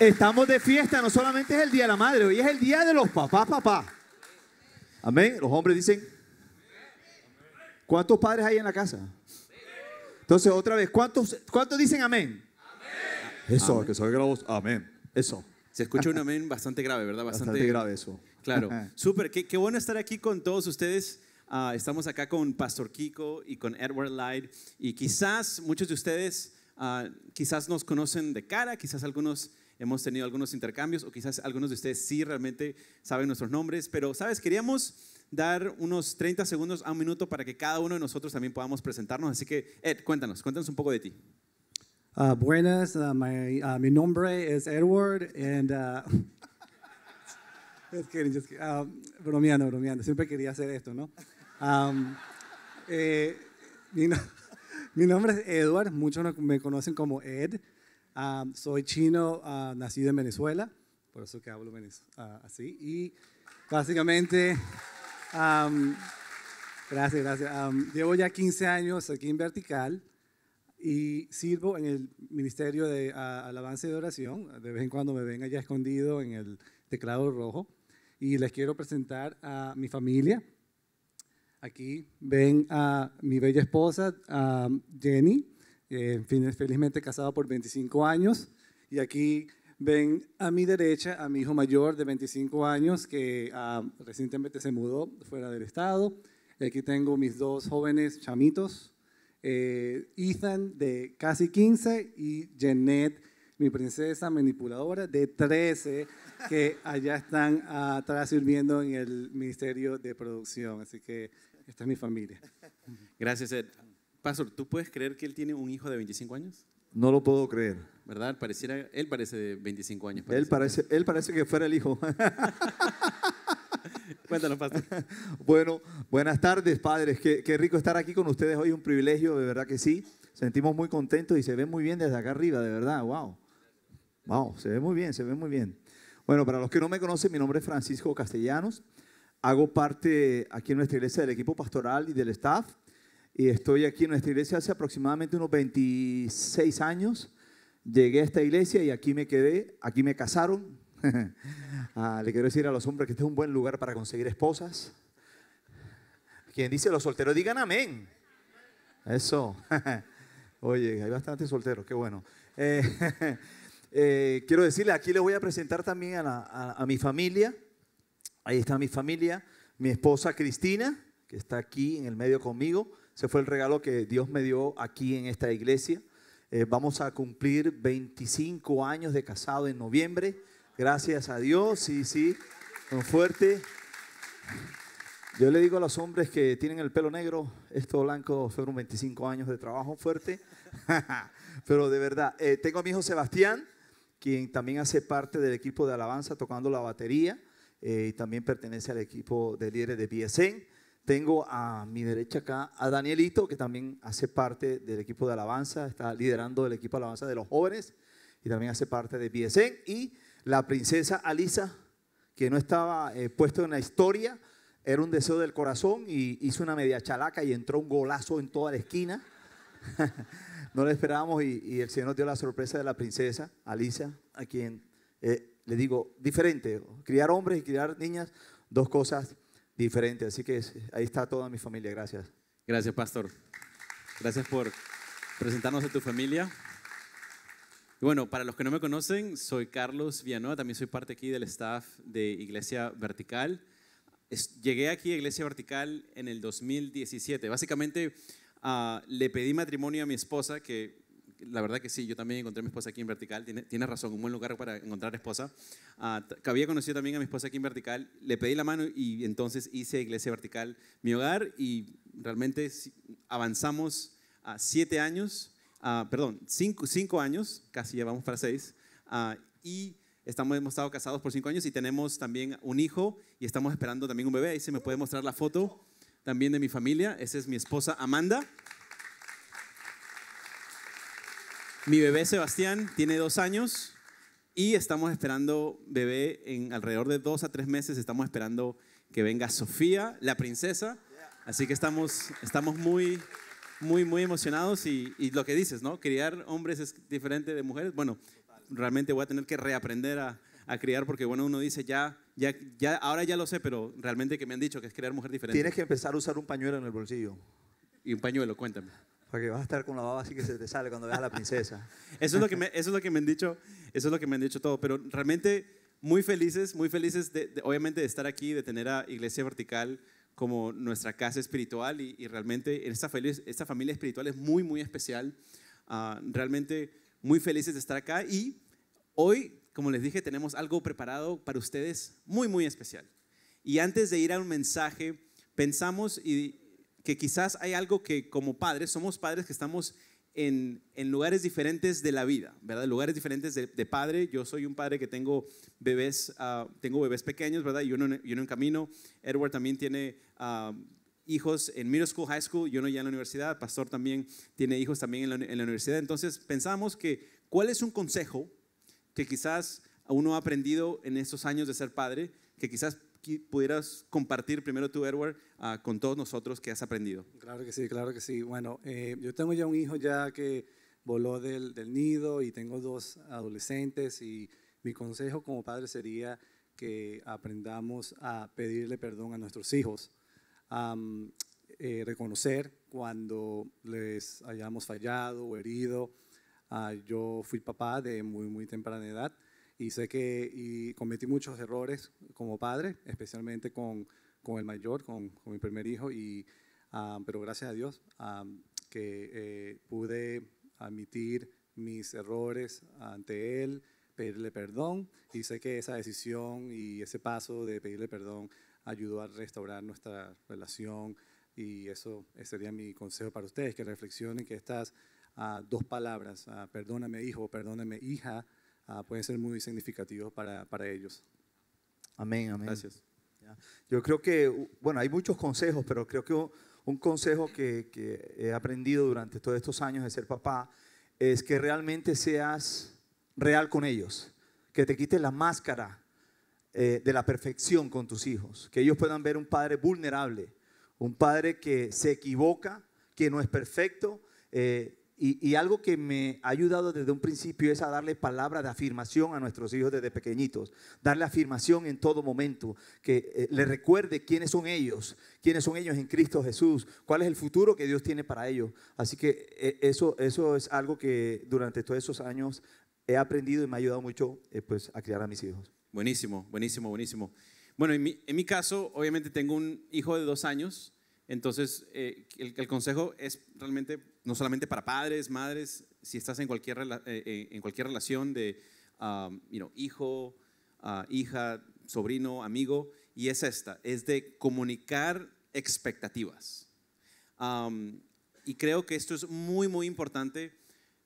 Estamos de fiesta, no solamente es el Día de la Madre, hoy es el Día de los papás, papá. Amén. Los hombres dicen, ¿cuántos padres hay en la casa? Entonces, otra vez, ¿cuántos, cuántos dicen amén? amén? Eso, que se la voz, amén. Eso. Se escucha un amén bastante grave, ¿verdad? Bastante, grave eso. Claro. Súper, qué, bueno estar aquí con todos ustedes. Ah, estamos acá con Pastor Kiko y con Edward Light. Y quizás muchos de ustedes, ah, quizás nos conocen de cara, quizás algunos hemos tenido algunos intercambios o quizás algunos de ustedes sí realmente saben nuestros nombres, pero sabes, queríamos dar unos 30 segundos a un minuto para que cada uno de nosotros también podamos presentarnos. Así que, Ed, cuéntanos, cuéntanos un poco de ti. Ah, buenas, ah, ah, mi nombre es Edward and just Siempre quería hacer esto, ¿no? Eh, mi, no mi, nombre es Edward, muchos me conocen como Ed. Ah, soy chino, ah, nacido en Venezuela, por eso que hablo ah, así. Y básicamente, gracias, gracias. llevo ya 15 años aquí en Vertical y sirvo en el Ministerio de Alabanza y de Oración. De vez en cuando me ven allá escondido en el teclado rojo. Y les quiero presentar a mi familia. Aquí ven a mi bella esposa, Jenny eh, en fin, felizmente casado por 25 años. Y aquí ven a mi derecha a mi hijo mayor de 25 años que ah, recientemente se mudó fuera del estado. aquí tengo mis dos jóvenes chamitos, eh, Ethan de casi 15 y Jeanette, mi princesa manipuladora de 13, que allá están atrás sirviendo en el Ministerio de Producción. Así que esta es mi familia. Gracias, Ed. Pastor, ¿tú puedes creer que él tiene un hijo de 25 años? No lo puedo creer. ¿Verdad? Pareciera, él parece de 25 años. Él, parece, él parece que fuera el hijo. Cuéntanos, Pastor. Bueno, buenas tardes, padres. Qué, qué, rico estar aquí con ustedes hoy. Un privilegio, de verdad que sí. Sentimos muy contentos y se ve muy bien desde acá arriba, de verdad. Wow. Wow, se ve muy bien, se ve muy bien. Bueno, para los que no me conocen, mi nombre es Francisco Castellanos. Hago parte aquí en nuestra iglesia del equipo pastoral y del staff y estoy aquí en nuestra iglesia hace aproximadamente unos 26 años. Llegué a esta iglesia y aquí me quedé, aquí me casaron. Ah, le quiero decir a los hombres que este es un buen lugar para conseguir esposas. Quien dice los solteros, digan amén. Eso. Oye, hay bastantes solteros, qué bueno. Eh, eh, quiero decirle, aquí les voy a presentar también a mi familia. Ahí está mi familia, mi esposa Cristina, que está aquí en el medio conmigo. Ese fue el regalo que Dios me dio aquí en esta iglesia. Eh, vamos a cumplir 25 años de casado en noviembre. Gracias a Dios, sí, sí, con fuerte. Yo le digo a los hombres que tienen el pelo negro, esto blanco fueron 25 años de trabajo fuerte. Pero de verdad, eh, tengo a mi hijo Sebastián, quien también hace parte del equipo de alabanza tocando la batería eh, y también pertenece al equipo de líderes de BSN. Tengo a mi derecha acá a Danielito, que también hace parte del equipo de alabanza, está liderando el equipo de alabanza de los jóvenes y también hace parte de BSN. Y la princesa Alisa, que no estaba eh, puesto en la historia, era un deseo del corazón y hizo una media chalaca y entró un golazo en toda la esquina. no lo esperábamos y, el Señor nos dio la sorpresa de la princesa Alisa, a quien eh, le digo, diferente, criar hombres y criar niñas, dos cosas diferente. Así que ahí está toda mi familia. Gracias. Gracias, Pastor. Gracias por presentarnos a tu familia. bueno, para los que no me conocen, soy Carlos Villanueva, también soy parte aquí del staff de Iglesia Vertical. llegué aquí a Iglesia Vertical en el 2017. Básicamente ah, le pedí matrimonio a mi esposa, que la verdad que sí, yo también encontré a mi esposa aquí en Vertical, tienes tiene razón, un buen lugar para encontrar esposa. Ah, había conocido también a mi esposa aquí en Vertical, le pedí la mano y entonces hice Iglesia Vertical mi hogar y realmente avanzamos a siete años, perdón, cinco, años, casi llevamos para seis, ah, y estamos, hemos estado casados por cinco años y tenemos también un hijo y estamos esperando también un bebé, ahí se me puede mostrar la foto también de mi familia, esa es mi esposa Amanda. Mi bebé Sebastián tiene dos años y estamos esperando bebé en alrededor de dos a tres meses. Estamos esperando que venga Sofía, la princesa. Así que estamos, estamos muy, muy, muy emocionados y, y lo que dices, ¿no? Criar hombres es diferente de mujeres. Bueno, realmente voy a tener que reaprender a, a criar porque bueno, uno dice ya, ya, ya, ahora ya lo sé, pero realmente que me han dicho que es crear mujer diferente. Tienes que empezar a usar un pañuelo en el bolsillo. Y un pañuelo, cuéntame. Porque vas a estar con la baba así que se te sale cuando veas a la princesa. eso, es lo que me, eso es lo que me han dicho, eso es lo que me han dicho todo, pero realmente muy felices, muy felices de, obviamente de estar aquí, de tener a Iglesia Vertical como nuestra casa espiritual y, realmente esta, feliz, esta familia espiritual es muy, muy especial. Ah, realmente muy felices de estar acá y hoy, como les dije, tenemos algo preparado para ustedes muy, muy especial. Y antes de ir a un mensaje, pensamos y, que quizás hay algo que como padres, somos padres que estamos en, lugares diferentes de la vida, ¿verdad? Lugares diferentes de, padre. Yo soy un padre que tengo bebés, ah, tengo bebés pequeños, ¿verdad? Y uno, en camino. Edward también tiene... Ah, hijos en middle school, high school, yo no ya en la universidad, Pastor también tiene hijos también en la, en la, universidad. Entonces pensamos que cuál es un consejo que quizás uno ha aprendido en estos años de ser padre, que quizás pudieras compartir primero tú, Edward ah, con todos nosotros que has aprendido. Claro que sí, claro que sí. Bueno, eh, yo tengo ya un hijo ya que voló del, nido y tengo dos adolescentes y mi consejo como padre sería que aprendamos a pedirle perdón a nuestros hijos, a eh, reconocer cuando les hayamos fallado o herido. Ah, yo fui papá de muy, muy temprana edad y sé que cometí muchos errores como padre, especialmente con, el mayor, con, mi primer hijo, y, pero gracias a Dios que eh, pude admitir mis errores ante Él, pedirle perdón, y sé que esa decisión y ese paso de pedirle perdón ayudó a restaurar nuestra relación, y eso sería mi consejo para ustedes, que reflexionen que estas a ah, dos palabras, ah, perdóname hijo, perdóname hija, puede ah, pueden ser muy significativos para, ellos. Amén, amén. Gracias. Yo creo que, bueno, hay muchos consejos, pero creo que un consejo que, he aprendido durante todos estos años de ser papá es que realmente seas real con ellos, que te quites la máscara eh, de la perfección con tus hijos, que ellos puedan ver un padre vulnerable, un padre que se equivoca, que no es perfecto, eh, y, algo que me ha ayudado desde un principio es a darle palabra de afirmación a nuestros hijos desde pequeñitos, darle afirmación en todo momento, que eh, le recuerde quiénes son ellos, quiénes son ellos en Cristo Jesús, cuál es el futuro que Dios tiene para ellos. Así que eh, eso, eso es algo que durante todos esos años he aprendido y me ha ayudado mucho eh, pues, a criar a mis hijos. Buenísimo, buenísimo, buenísimo. Bueno, en mi, en mi caso, obviamente tengo un hijo de dos años entonces, eh, el, consejo es realmente no solamente para padres, madres, si estás en cualquier, eh, eh, relación de um, hijo, uh, hija, sobrino, amigo, y es esta, es de comunicar expectativas. Um, y creo que esto es muy, muy importante,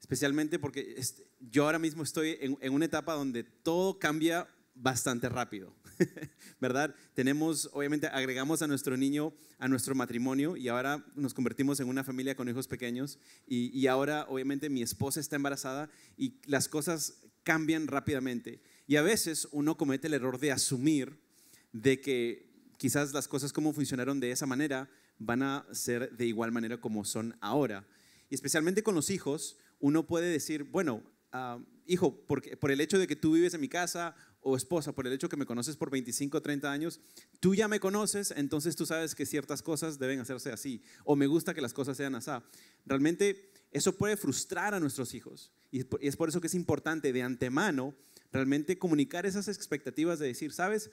especialmente porque yo ahora mismo estoy en una etapa donde todo cambia bastante rápido. ¿verdad? Tenemos, obviamente, agregamos a nuestro niño a nuestro matrimonio y ahora nos convertimos en una familia con hijos pequeños y, ahora, obviamente, mi esposa está embarazada y las cosas cambian rápidamente. Y a veces uno comete el error de asumir de que quizás las cosas como funcionaron de esa manera van a ser de igual manera como son ahora. Y especialmente con los hijos, uno puede decir, bueno, ah, hijo, por, el hecho de que tú vives en mi casa o esposa, por el hecho que me conoces por 25 o 30 años, tú ya me conoces, entonces tú sabes que ciertas cosas deben hacerse así, o me gusta que las cosas sean así. Realmente eso puede frustrar a nuestros hijos y es por eso que es importante de antemano realmente comunicar esas expectativas de decir, sabes,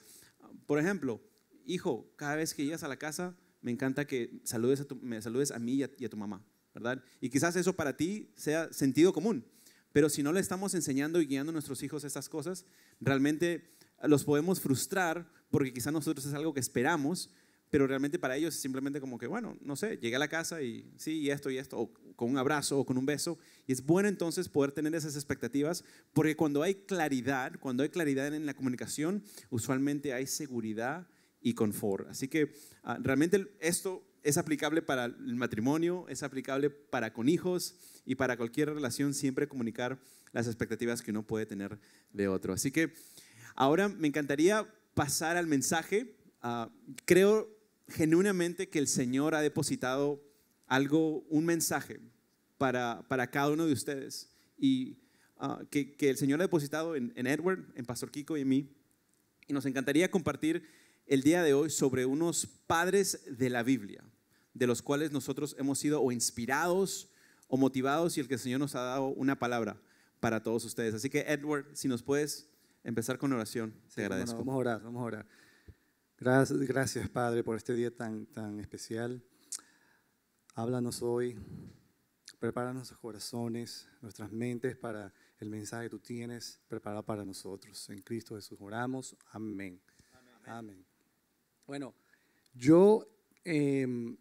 por ejemplo, hijo, cada vez que llegas a la casa, me encanta que saludes me saludes a mí y a, y a tu mamá, ¿verdad? Y quizás eso para ti sea sentido común, pero si no le estamos enseñando y guiando a nuestros hijos estas cosas, realmente los podemos frustrar porque quizá nosotros es algo que esperamos, pero realmente para ellos es simplemente como que, bueno, no sé, llegué a la casa y sí, y esto y esto, o con un abrazo o con un beso. Y es bueno entonces poder tener esas expectativas porque cuando hay claridad, cuando hay claridad en la comunicación, usualmente hay seguridad y confort. Así que ah, realmente esto es aplicable para el matrimonio, es aplicable para con hijos y para cualquier relación, siempre comunicar las expectativas que uno puede tener de otro. Así que ahora me encantaría pasar al mensaje. Ah, creo genuinamente que el Señor ha depositado algo, un mensaje para, para cada uno de ustedes y ah, que, el Señor ha depositado en, en Edward, en Pastor Kiko y en mí. Y nos encantaría compartir el día de hoy sobre unos padres de la Biblia de los cuales nosotros hemos sido o inspirados o motivados y el que el Señor nos ha dado una palabra para todos ustedes. Así que Edward, si nos puedes empezar con oración, te agradezco. vamos a orar, vamos a orar. Gracias, gracias Padre por este día tan, tan especial. Háblanos hoy, prepara nuestros corazones, nuestras mentes para el mensaje que tú tienes preparado para nosotros. En Cristo Jesús oramos. Amén. Amén. Bueno, yo em,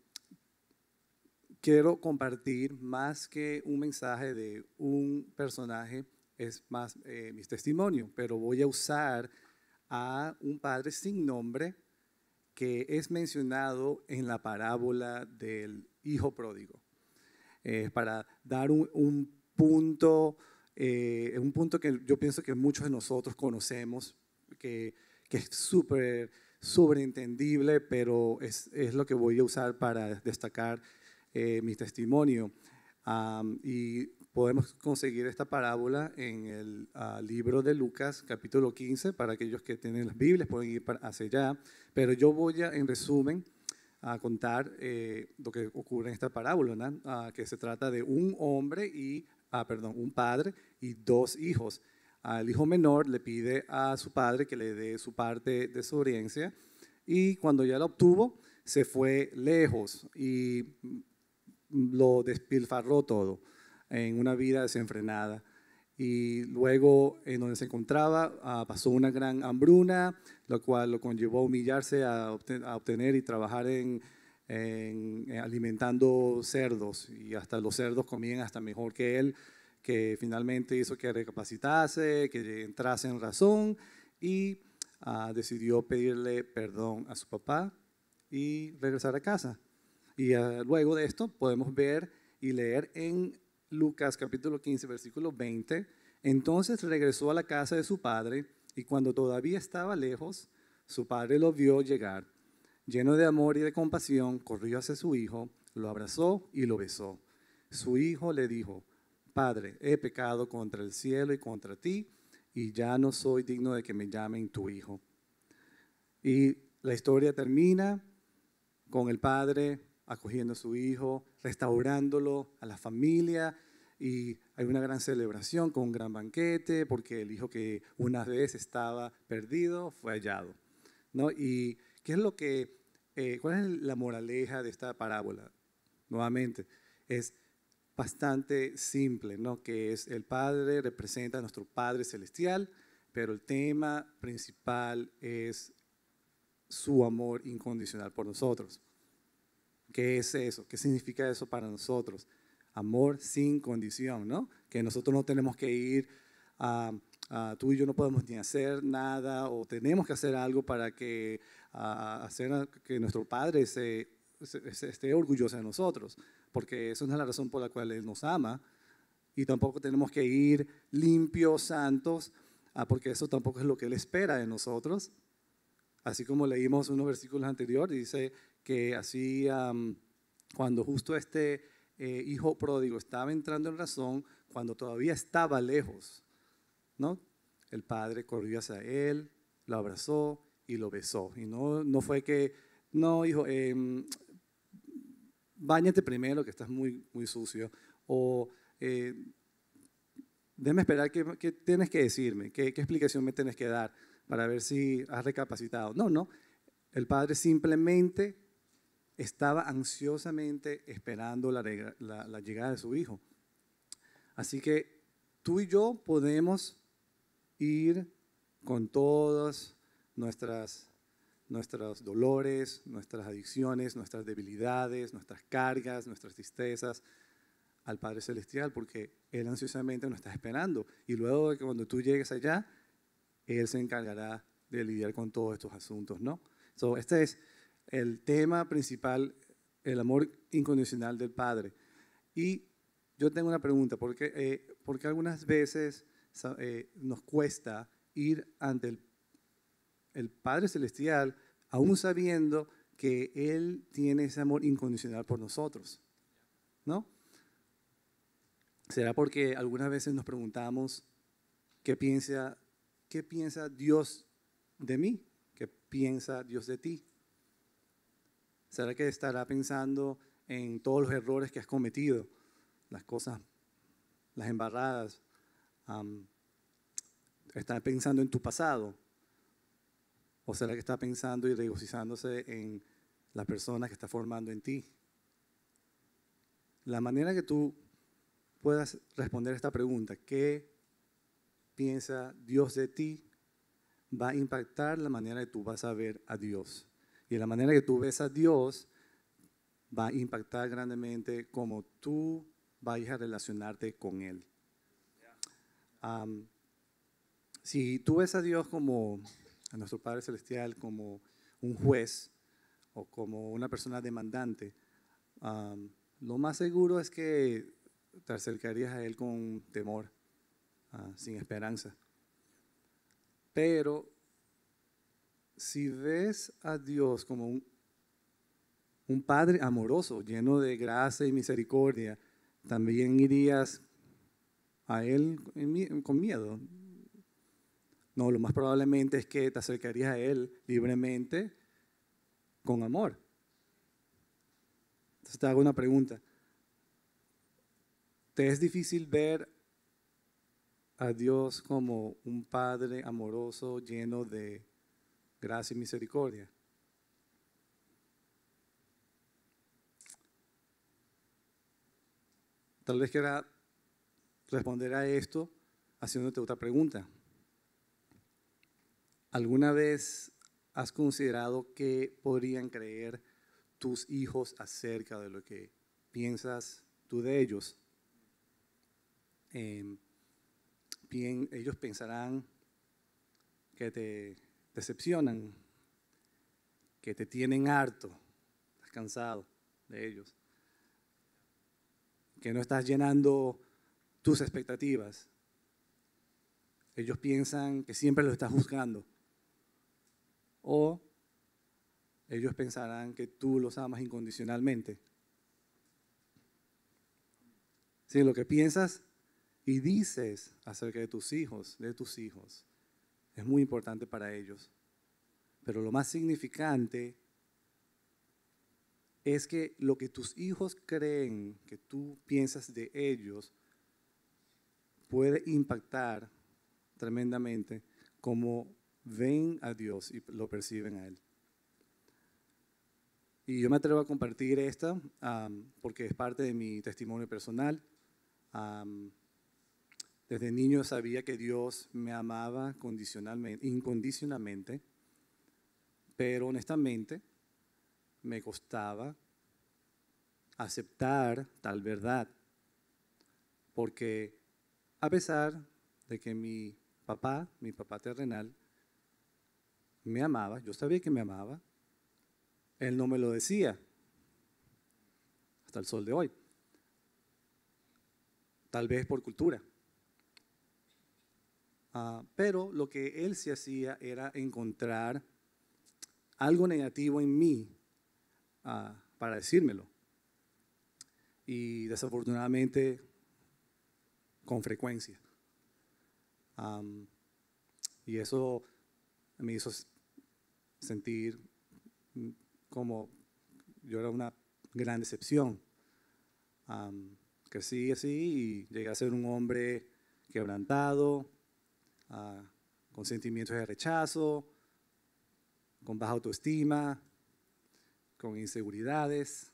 quiero compartir más que un mensaje de un personaje, es más mis eh, mi testimonio, pero voy a usar a un padre sin nombre que es mencionado en la parábola del hijo pródigo, eh, para dar un, punto, eh, un punto que yo pienso que muchos de nosotros conocemos, que, es súper sobreentendible, pero es, es lo que voy a usar para destacar eh, mi testimonio. y podemos conseguir esta parábola en el ah, libro de Lucas, capítulo 15, para aquellos que tienen las Biblias pueden ir para hacia allá. Pero yo voy a, en resumen, a contar eh, lo que ocurre en esta parábola, ah, que se trata de un hombre y, ah, perdón, un padre y dos hijos. el hijo menor le pide a su padre que le dé su parte de su herencia y cuando ya la obtuvo, se fue lejos y lo despilfarró todo en una vida desenfrenada. Y luego, en donde se encontraba, ah, pasó una gran hambruna, lo cual lo conllevó a humillarse, a, obtener y trabajar en, eh, alimentando cerdos. Y hasta los cerdos comían hasta mejor que él, que finalmente hizo que recapacitase, que entrase en razón y ah, decidió pedirle perdón a su papá y regresar a casa. Y eh, luego de esto podemos ver y leer en Lucas capítulo 15, versículo 20, entonces regresó a la casa de su padre y cuando todavía estaba lejos, su padre lo vio llegar. Lleno de amor y de compasión, corrió hacia su hijo, lo abrazó y lo besó. Su hijo le dijo, Padre, he pecado contra el cielo y contra ti, y ya no soy digno de que me llamen tu hijo. Y la historia termina con el padre acogiendo a su hijo, restaurándolo a la familia. Y hay una gran celebración con un gran banquete porque el hijo que una vez estaba perdido fue hallado. ¿no? ¿Y qué es lo que, eh, cuál es la moraleja de esta parábola? Nuevamente, es bastante simple, ¿no? que es el Padre representa a nuestro Padre Celestial, pero el tema principal es su amor incondicional por nosotros. ¿Qué es eso? ¿Qué significa eso para nosotros? Amor sin condición, ¿no? Que nosotros no tenemos que ir a, tú y yo no podemos ni hacer nada o tenemos que hacer algo para que, hacer que nuestro Padre se, esté orgulloso de nosotros, porque esa no es la razón por la cual Él nos ama y tampoco tenemos que ir limpios, santos, ah, porque eso tampoco es lo que Él espera de nosotros. Así como leímos unos versículos anteriores, dice que hacía mm, cuando justo este eh, hijo pródigo estaba entrando en razón, cuando todavía estaba lejos, ¿no? El padre corrió hacia él, lo abrazó y lo besó. Y no, no fue que, no, hijo, eh, mm, bañate primero que estás muy, muy sucio, o eh, déjame esperar qué, tienes que decirme, qué, qué explicación me tienes que dar para ver si has recapacitado. No, no, el padre simplemente estaba ansiosamente esperando la, llegada de su hijo. Así que tú y yo podemos ir con todos nuestras nuestros dolores, nuestras adicciones, nuestras debilidades, nuestras cargas, nuestras tristezas al Padre Celestial, porque Él ansiosamente nos está esperando. Y luego de que cuando tú llegues allá, Él se encargará de lidiar con todos estos asuntos, ¿no? Entonces, este es el tema principal, el amor incondicional del Padre. Y yo tengo una pregunta, porque, eh, porque algunas veces eh, nos cuesta ir ante el, Padre Celestial, aún sabiendo que Él tiene ese amor incondicional por nosotros? ¿No? ¿Será porque algunas veces nos preguntamos qué piensa, qué piensa Dios de mí? ¿Qué piensa Dios de ti? ¿Será que estará pensando en todos los errores que has cometido? Las cosas, las embarradas. Um, ¿Estará pensando en tu pasado? ¿O será que está pensando y regocijándose en la persona que está formando en ti? La manera que tú puedas responder esta pregunta, ¿qué piensa Dios de ti? va a impactar la manera que tú vas a ver a Dios. Y la manera que tú ves a Dios va a impactar grandemente cómo tú vayas a relacionarte con Él. si tú ves a Dios como, a nuestro Padre Celestial, como un juez o como una persona demandante, lo más seguro es que te acercarías a Él con temor, ah, sin esperanza. Pero si ves a Dios como un, Padre amoroso, lleno de gracia y misericordia, también irías a Él con miedo. No, lo más probablemente es que te acercarías a Él libremente con amor. Entonces te hago una pregunta. ¿Te es difícil ver a Dios como un Padre amoroso, lleno de gracia y misericordia. Tal vez quiera responder a esto haciéndote otra pregunta. ¿Alguna vez has considerado qué podrían creer tus hijos acerca de lo que piensas tú de ellos? Em, bien, ellos pensarán que te decepcionan, que te tienen harto, estás cansado de ellos, que no estás llenando tus expectativas. Ellos piensan que siempre los estás juzgando. O ellos pensarán que tú los amas incondicionalmente. Si lo que piensas y dices acerca de tus hijos, de tus hijos, es muy importante para ellos. Pero lo más significante es que lo que tus hijos creen que tú piensas de ellos puede impactar tremendamente cómo ven a Dios y lo perciben a Él. Y yo me atrevo a compartir esta porque es parte de mi testimonio personal. Desde niño sabía que Dios me amaba condicionalmente, incondicionalmente, pero honestamente me costaba aceptar tal verdad, porque a pesar de que mi papá, mi papá terrenal, me amaba, yo sabía que me amaba, él no me lo decía hasta el sol de hoy, tal vez por cultura Ah, pero lo que él se hacía era encontrar algo negativo en mí ah, para decírmelo. Y desafortunadamente, con frecuencia. y eso me hizo sentir como yo era una gran decepción. Um, crecí así y llegué a ser un hombre quebrantado, Ah, con sentimientos de rechazo, con baja autoestima, con inseguridades,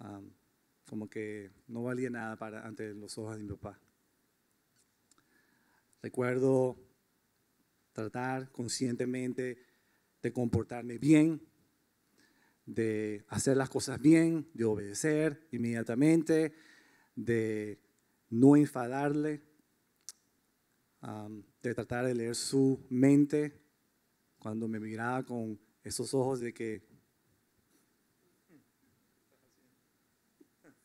ah, como que no valía nada para, ante los ojos de mi papá. Recuerdo tratar conscientemente de comportarme bien, de hacer las cosas bien, de obedecer inmediatamente, de no enfadarle de tratar de leer su mente cuando me miraba con esos ojos de que...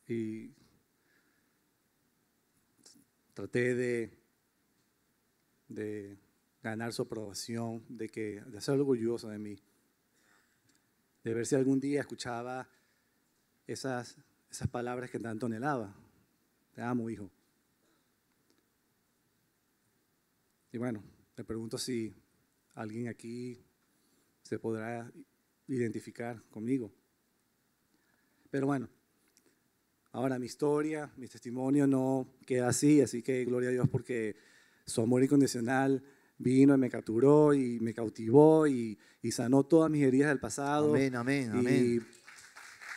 Y traté de, de ganar su aprobación, de, que, de ser orgulloso de mí, de ver si algún día escuchaba esas, esas palabras que tanto anhelaba. Te amo, hijo. Y bueno, le pregunto si alguien aquí se podrá identificar conmigo. Pero bueno, ahora mi historia, mi testimonio no queda así, así que gloria a Dios porque su amor incondicional vino y me capturó y me cautivó y, y sanó todas mis heridas del pasado. Amén, amén, amén. Y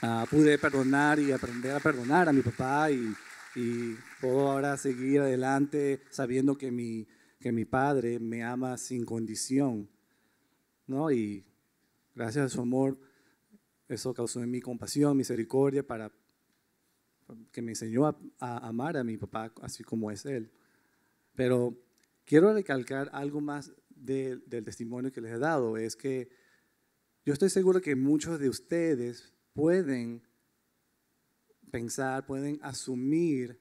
ah, pude perdonar y aprender a perdonar a mi papá y, y puedo ahora seguir adelante sabiendo que mi que mi Padre me ama sin condición, ¿no? Y gracias a su amor, eso causó en mí compasión, misericordia, para que me enseñó a, amar a mi papá así como es él. Pero quiero recalcar algo más del testimonio que les he dado, es que yo estoy seguro que muchos de ustedes pueden pensar, pueden asumir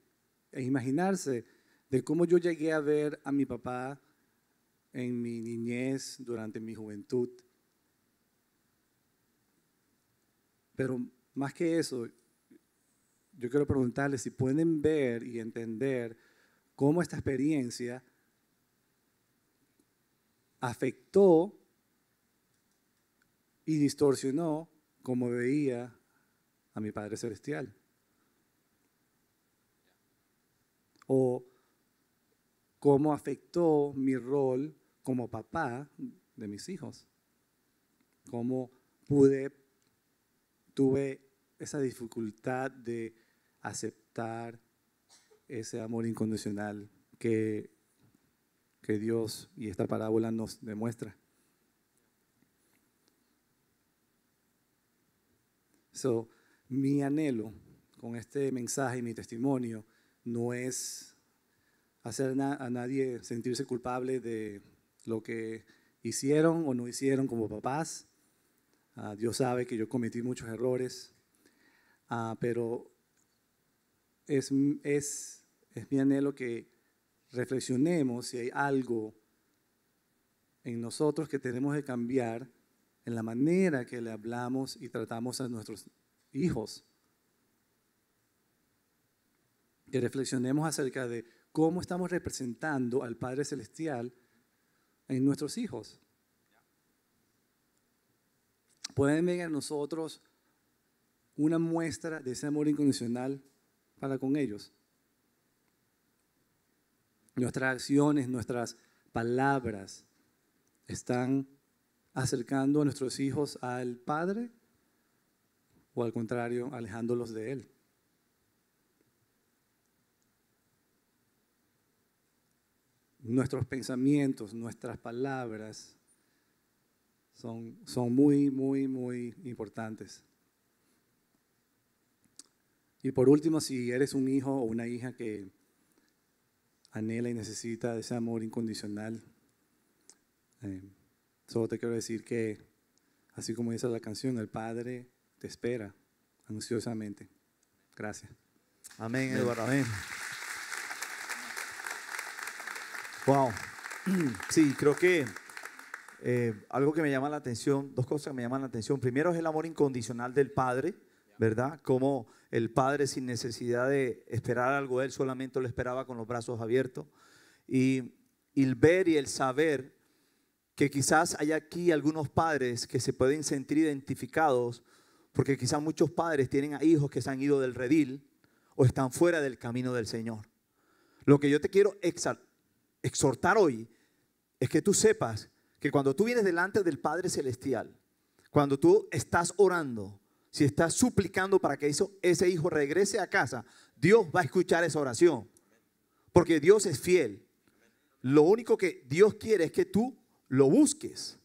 e imaginarse de cómo yo llegué a ver a mi papá en mi niñez, durante mi juventud. Pero más que eso, yo quiero preguntarles si pueden ver y entender cómo esta experiencia afectó y distorsionó como veía a mi Padre Celestial. O cómo afectó mi rol como papá de mis hijos, cómo pude, tuve esa dificultad de aceptar ese amor incondicional que, que Dios y esta parábola nos demuestra. mi anhelo con este mensaje y mi testimonio no es hacer a nadie sentirse culpable de lo que hicieron o no hicieron como papás. Ah, Dios sabe que yo cometí muchos errores, ah, pero es, es, es mi anhelo que reflexionemos si hay algo en nosotros que tenemos que cambiar en la manera que le hablamos y tratamos a nuestros hijos. Que reflexionemos acerca de cómo estamos representando al Padre Celestial en nuestros hijos. Pueden ver en nosotros una muestra de ese amor incondicional para con ellos. Nuestras acciones, nuestras palabras están acercando a nuestros hijos al Padre o al contrario, alejándolos de Él. nuestros pensamientos, nuestras palabras son, son muy, muy, muy importantes. Y por último, si eres un hijo o una hija que anhela y necesita ese amor incondicional, eh, solo te quiero decir que, así como dice la canción, el Padre te espera ansiosamente. Gracias. Amén, Eduardo. Amén. Wow. Sí, creo que eh, algo que me llama la atención, dos cosas que me llaman la atención. Primero es el amor incondicional del Padre, ¿verdad? Como el Padre sin necesidad de esperar algo, Él solamente lo esperaba con los brazos abiertos. Y, y el ver y el saber que quizás hay aquí algunos padres que se pueden sentir identificados, porque quizás muchos padres tienen a hijos que se han ido del redil o están fuera del camino del Señor. Lo que yo te quiero exaltar exhortar hoy es que tú sepas que cuando tú vienes delante del Padre Celestial, cuando tú estás orando, si estás suplicando para que ese hijo regrese a casa, Dios va a escuchar esa oración. Porque Dios es fiel. Lo único que Dios quiere es que tú lo busques.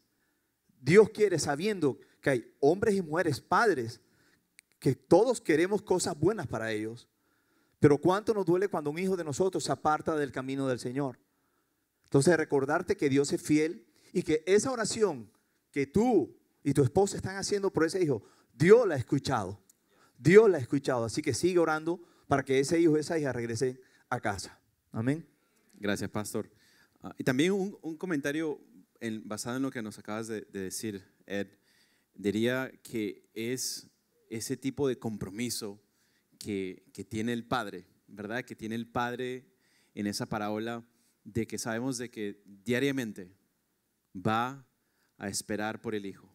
Dios quiere sabiendo que hay hombres y mujeres, padres, que todos queremos cosas buenas para ellos. Pero cuánto nos duele cuando un hijo de nosotros se aparta del camino del Señor. Entonces, recordarte que Dios es fiel y que esa oración que tú y tu esposa están haciendo por ese hijo, Dios la ha escuchado. Dios la ha escuchado. Así que sigue orando para que ese hijo, esa hija regrese a casa. Amén. Gracias, pastor. Ah, y también un, comentario basado en lo que nos acabas de, decir, Ed. Diría que es ese tipo de compromiso que, que tiene el padre, ¿verdad? Que tiene el padre en esa parábola de que sabemos de que diariamente va a esperar por el Hijo,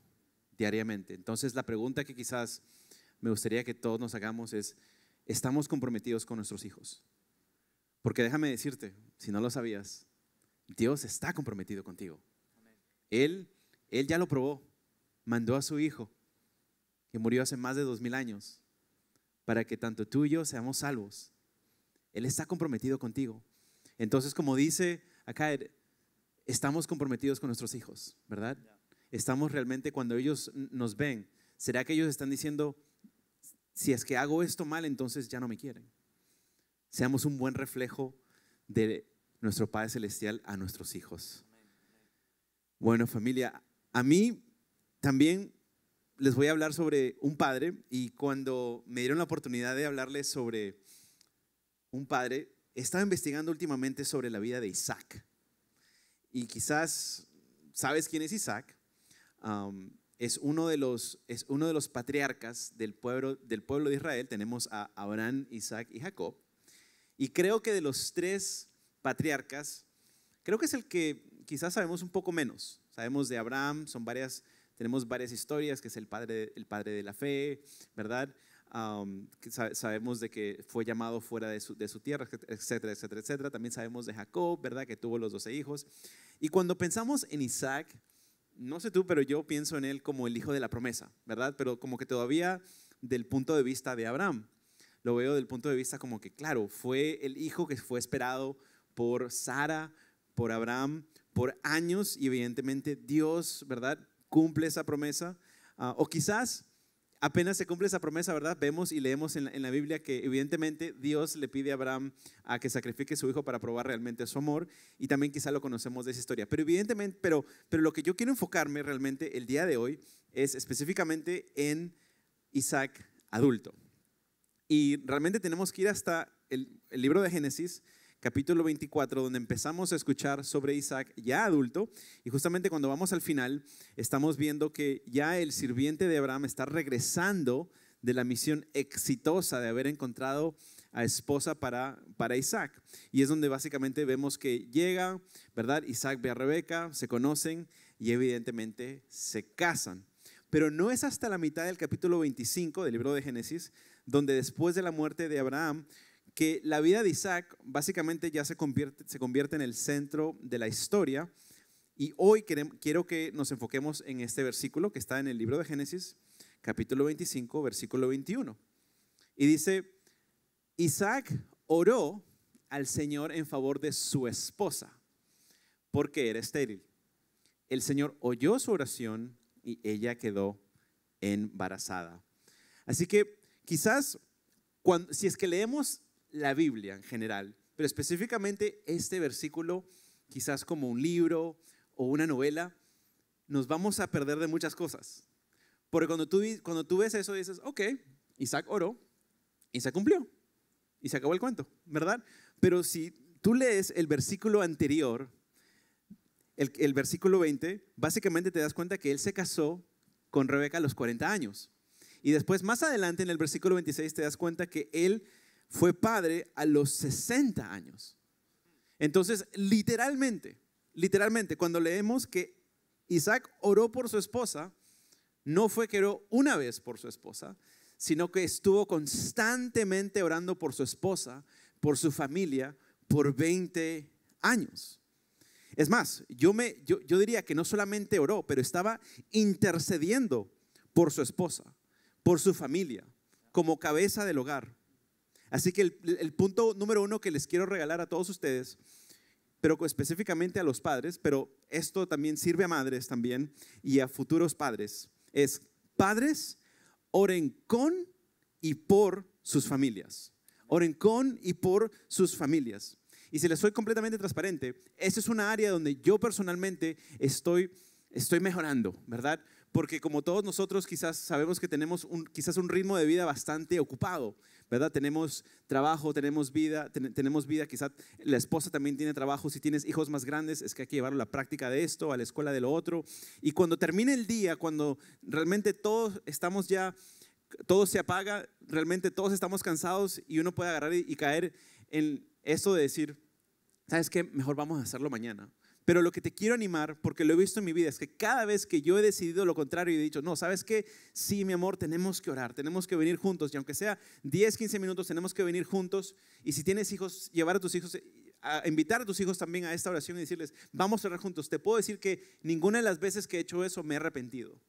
diariamente. Entonces la pregunta que quizás me gustaría que todos nos hagamos es, ¿estamos comprometidos con nuestros hijos? Porque déjame decirte, si no lo sabías, Dios está comprometido contigo. Él, él ya lo probó, mandó a su Hijo, que murió hace más de dos mil años, para que tanto tú y yo seamos salvos. Él está comprometido contigo. Entonces, como dice acá, er, estamos comprometidos con nuestros hijos, ¿verdad? Estamos realmente cuando ellos nos ven, ¿será que ellos están diciendo, si es que hago esto mal, entonces ya no me quieren? Seamos un buen reflejo de nuestro Padre Celestial a nuestros hijos. Bueno, familia, a mí también les voy a hablar sobre un padre y cuando me dieron la oportunidad de hablarles sobre un padre, estaba investigando últimamente sobre la vida de Isaac. Y quizás sabes quién es Isaac. es, uno de los, es uno de los patriarcas del pueblo, del pueblo de Israel. Tenemos a Abraham, Isaac y Jacob. Y creo que de los tres patriarcas, creo que es el que quizás sabemos un poco menos. Sabemos de Abraham, son varias, tenemos varias historias, que es el padre, el padre de la fe, ¿verdad? sabemos de que fue llamado fuera de su, tierra, etcétera, etcétera, etcétera. También sabemos de Jacob, ¿verdad? Que tuvo los doce hijos. Y cuando pensamos en Isaac, no sé tú, pero yo pienso en él como el hijo de la promesa, ¿verdad? Pero como que todavía del punto de vista de Abraham. Lo veo del punto de vista como que, claro, fue el hijo que fue esperado por Sara, por Abraham, por años y evidentemente Dios, ¿verdad? Cumple esa promesa. Ah, o quizás apenas se cumple esa promesa, ¿verdad? Vemos y leemos en la, Biblia que evidentemente Dios le pide a Abraham a que sacrifique su hijo para probar realmente su amor y también quizá lo conocemos de esa historia. Pero evidentemente, pero, pero lo que yo quiero enfocarme realmente el día de hoy es específicamente en Isaac adulto. Y realmente tenemos que ir hasta el libro de Génesis capítulo 24, donde empezamos a escuchar sobre Isaac ya adulto. Y justamente cuando vamos al final, estamos viendo que ya el sirviente de Abraham está regresando de la misión exitosa de haber encontrado a esposa para, para Isaac. Y es donde básicamente vemos que llega, ¿verdad? Isaac ve a Rebeca, se conocen y evidentemente se casan. Pero no es hasta la mitad del capítulo 25 del libro de Génesis, donde después de la muerte de Abraham, que la vida de Isaac básicamente ya se convierte, se convierte en el centro de la historia. Y hoy quiero que nos enfoquemos en este versículo que está en el libro de Génesis, capítulo 25, versículo 21. Y dice, Isaac oró al Señor en favor de su esposa, porque era estéril. El Señor oyó su oración y ella quedó embarazada. Así que quizás cuando, si es que leemos la Biblia en general, pero específicamente este versículo, quizás como un libro o una novela, nos vamos a perder de muchas cosas. Porque cuando tú, cuando tú ves eso dices, ok, Isaac oró y se cumplió y se acabó el cuento, ¿verdad? Pero si tú lees el versículo anterior, el, el versículo 20, básicamente te das cuenta que él se casó con Rebeca a los 40 años. Y después, más adelante, en el versículo 26, te das cuenta que él fue padre a los 60 años. Entonces, literalmente, literalmente, cuando leemos que Isaac oró por su esposa, no fue que oró una vez por su esposa, sino que estuvo constantemente orando por su esposa, por su familia, por 20 años. Es más, yo, yo diría que no solamente oró, pero estaba intercediendo por su esposa, por su familia, como cabeza del hogar. Así que el, punto número uno que les quiero regalar a todos ustedes pero específicamente a los padres, pero esto también sirve a madres también y a futuros padres, es padres, oren con y por sus familias. Oren con y por sus familias. Y si les soy completamente transparente, esta es una área donde yo personalmente estoy mejorando, ¿verdad? porque como todos nosotros quizás sabemos que tenemos un, quizás un ritmo de vida bastante ocupado, ¿verdad? Tenemos trabajo, tenemos vida, tenemos vida, quizás la esposa también tiene trabajo, si tienes hijos más grandes es que hay que llevarlo a la práctica de esto, a la escuela de lo otro. Y cuando termine el día, cuando realmente todos estamos ya, todo se apaga, realmente todos estamos cansados y uno puede agarrar y, y caer en eso de decir, ¿sabes qué? Mejor vamos a hacerlo mañana. Pero lo que te quiero animar, porque lo he visto en mi vida, es que cada vez que yo he decidido lo contrario y he dicho, no, ¿sabes qué? Sí, mi amor, tenemos que orar, tenemos que venir juntos. Y aunque sea 10, 15 minutos, tenemos que venir juntos. Y si tienes hijos, llevar a tus hijos, invitar a tus hijos también a esta oración y decirles, vamos a orar juntos. Te puedo decir que ninguna de las veces que he hecho eso me he arrepentido.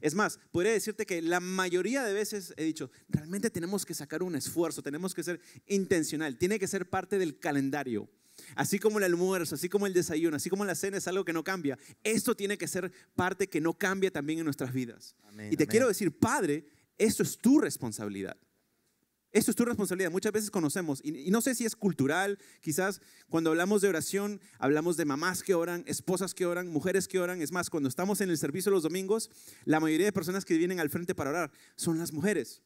Es más, podría decirte que la mayoría de veces he dicho, realmente tenemos que sacar un esfuerzo, tenemos que ser intencional, tiene que ser parte del calendario. Así como el almuerzo, así como el desayuno, así como la cena es algo que no cambia, esto tiene que ser parte que no cambia también en nuestras vidas. y te quiero decir, Padre, esto es tu responsabilidad. Esto es tu responsabilidad. Muchas veces conocemos, y, no sé si es cultural, quizás cuando hablamos de oración, hablamos de mamás que oran, esposas que oran, mujeres que oran. Es más, cuando estamos en el servicio los domingos, la mayoría de personas que vienen al frente para orar son las mujeres.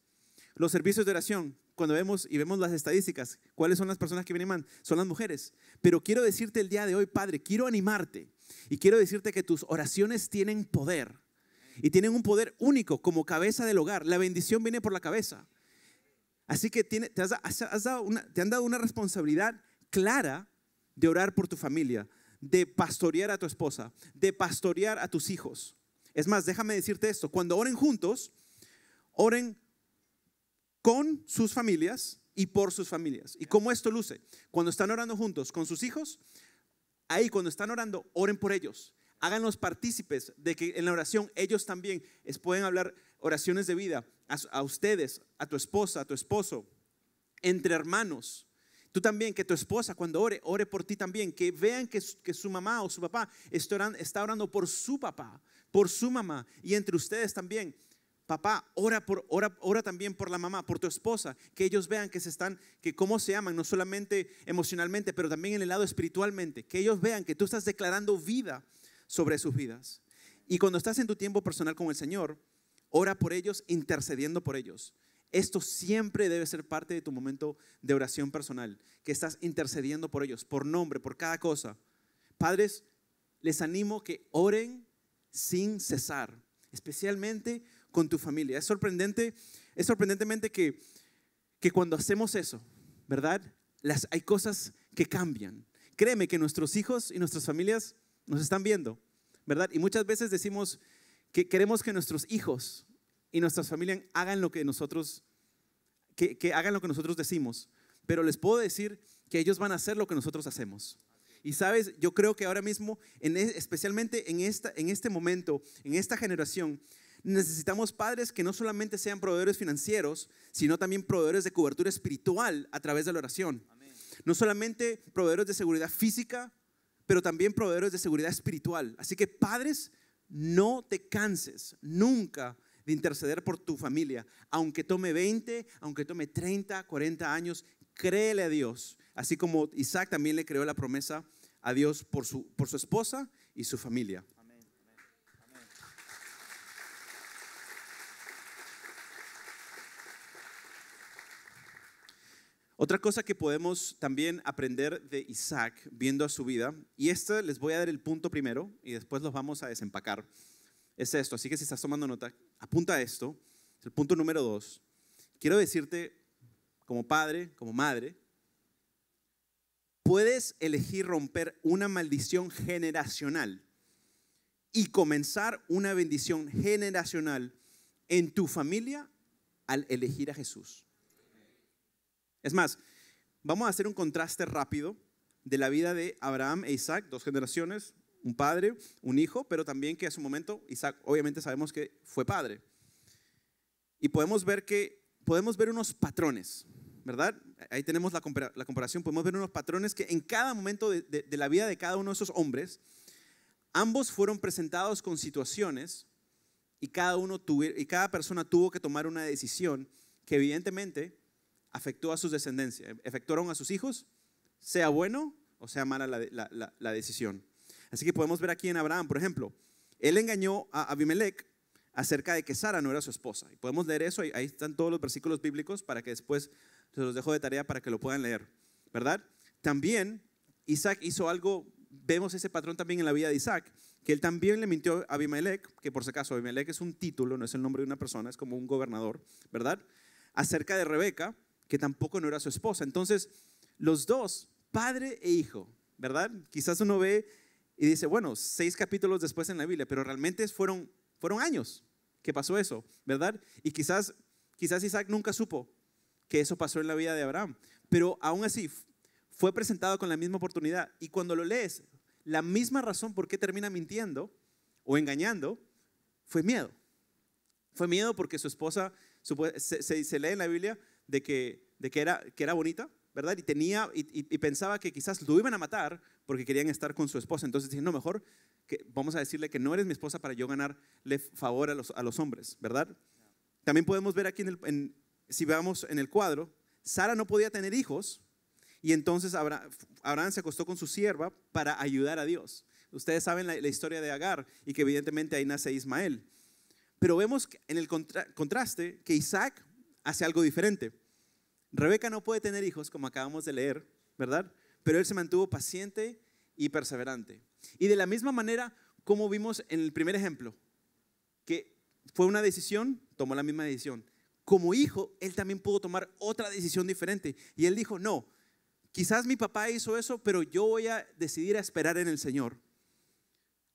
Los servicios de oración, cuando vemos y vemos las estadísticas, cuáles son las personas que vienen más, son las mujeres. Pero quiero decirte el día de hoy, Padre, quiero animarte y quiero decirte que tus oraciones tienen poder y tienen un poder único como cabeza del hogar. La bendición viene por la cabeza. Así que tiene, te, te han dado una responsabilidad clara de orar por tu familia, de pastorear a tu esposa, de pastorear a tus hijos. Es más, déjame decirte esto, cuando oren juntos, oren con sus familias y por sus familias. ¿Y cómo esto luce? Cuando están orando juntos con sus hijos, ahí cuando están orando, oren por ellos. Háganlos partícipes de que en la oración ellos también pueden hablar oraciones de vida a, ustedes, a tu esposa, a tu esposo, entre hermanos. Tú también, que tu esposa cuando ore, ore por ti también. Que vean que, su mamá o su papá está orando por su papá, por su mamá y entre ustedes también papá, ora, por, ora, ora también por la mamá, por tu esposa, que ellos vean que se están, que cómo se aman, no solamente emocionalmente, pero también en el lado espiritualmente, que ellos vean que tú estás declarando vida sobre sus vidas. Y cuando estás en tu tiempo personal con el Señor, ora por ellos, intercediendo por ellos. Esto siempre debe ser parte de tu momento de oración personal, que estás intercediendo por ellos, por nombre, por cada cosa. Padres, les animo que oren sin cesar, especialmente con tu familia. Es sorprendente, es sorprendentemente que, que cuando hacemos eso, ¿verdad? hay cosas que cambian. Créeme que nuestros hijos y nuestras familias nos están viendo, ¿verdad? Y muchas veces decimos que queremos que nuestros hijos y nuestras familias hagan lo que nosotros, que, hagan lo que nosotros decimos. Pero les puedo decir que ellos van a hacer lo que nosotros hacemos. Y sabes, yo creo que ahora mismo, en, especialmente en, esta, en este momento, en esta generación, Necesitamos padres que no solamente sean proveedores financieros, sino también proveedores de cobertura espiritual a través de la oración. No solamente proveedores de seguridad física, pero también proveedores de seguridad espiritual. Así que padres, no te canses nunca de interceder por tu familia. Aunque tome 20, aunque tome 30, 40 años, créele a Dios. Así como Isaac también le creó la promesa a Dios por su esposa y su familia. Otra cosa que podemos también aprender de Isaac viendo a su vida, y esto les voy a dar el punto primero y después los vamos a desempacar, es esto. Así que si estás tomando nota, apunta a esto. El punto número dos. Quiero decirte, como padre, como madre, puedes elegir romper una maldición generacional y comenzar una bendición generacional en tu familia al elegir a Jesús. Es más, vamos a hacer un contraste rápido de la vida de Abraham e Isaac, dos generaciones, un padre, un hijo, pero también que a su momento Isaac obviamente sabemos que fue padre. Y podemos ver que podemos ver unos patrones, ¿verdad? Ahí tenemos la, comparación, podemos ver unos patrones que en cada momento de, la vida de cada uno de esos hombres, ambos fueron presentados con situaciones y cada, uno y cada persona tuvo que tomar una decisión que evidentemente afectó a sus descendencia, afectaron a sus hijos, sea bueno o sea mala la, decisión. Así que podemos ver aquí en Abraham, por ejemplo, él engañó a Abimelech acerca de que Sara no era su esposa. Y podemos leer eso, ahí, están todos los versículos bíblicos para que después se los dejo de tarea para que lo puedan leer, ¿verdad? También Isaac hizo algo, vemos ese patrón también en la vida de Isaac, que él también le mintió a Abimelech, que por si acaso Abimelech es un título, no es el nombre de una persona, es como un gobernador, ¿verdad? Acerca de Rebeca, que tampoco no era su esposa. Entonces, los dos, padre e hijo, ¿verdad? Quizás uno ve y dice, bueno, seis capítulos después en la Biblia, pero realmente fueron, fueron años que pasó eso, ¿verdad? Y quizás, quizás Isaac nunca supo que eso pasó en la vida de Abraham, pero aún así fue presentado con la misma oportunidad. Y cuando lo lees, la misma razón por qué termina mintiendo o engañando fue miedo. Fue miedo porque su esposa, se, se lee en la Biblia, de que, de que, era, que era bonita, ¿verdad? Y, tenía, y, pensaba que quizás lo iban a matar porque querían estar con su esposa. Entonces dije, no, mejor que vamos a decirle que no eres mi esposa para yo ganarle favor a los, a los hombres, ¿verdad? También podemos ver aquí, en si veamos en el cuadro, Sara no podía tener hijos y entonces Abraham, se acostó con su sierva para ayudar a Dios. Ustedes saben la, historia de Agar y que evidentemente ahí nace Ismael. Pero vemos en el contraste que Isaac hace algo diferente. Rebeca no puede tener hijos, como acabamos de leer, ¿verdad? Pero él se mantuvo paciente y perseverante. Y de la misma manera, como vimos en el primer ejemplo, que fue una decisión, tomó la misma decisión. Como hijo, él también pudo tomar otra decisión diferente. Y él dijo, no, quizás mi papá hizo eso, pero yo voy a decidir a esperar en el Señor.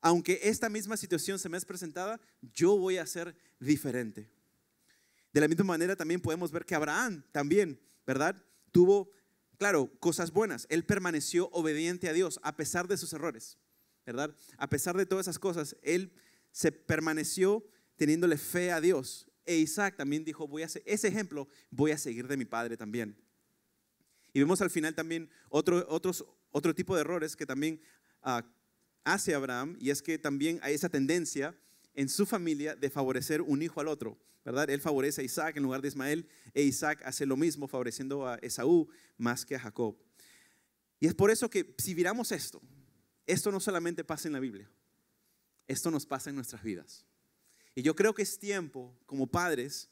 Aunque esta misma situación se me es presentada, yo voy a ser diferente. De la misma manera también podemos ver que Abraham también, ¿verdad? Tuvo, claro, cosas buenas. Él permaneció obediente a Dios a pesar de sus errores, ¿verdad? A pesar de todas esas cosas, él se permaneció teniéndole fe a Dios. E Isaac también dijo, voy a hacer ese ejemplo, voy a seguir de mi padre también. Y vemos al final también otro, otros, otro tipo de errores que también ah, hace Abraham, y es que también hay esa tendencia en su familia de favorecer un hijo al otro, ¿verdad? Él favorece a Isaac en lugar de Ismael, e Isaac hace lo mismo favoreciendo a Esaú más que a Jacob. Y es por eso que si miramos esto, esto no solamente pasa en la Biblia, esto nos pasa en nuestras vidas. Y yo creo que es tiempo, como padres,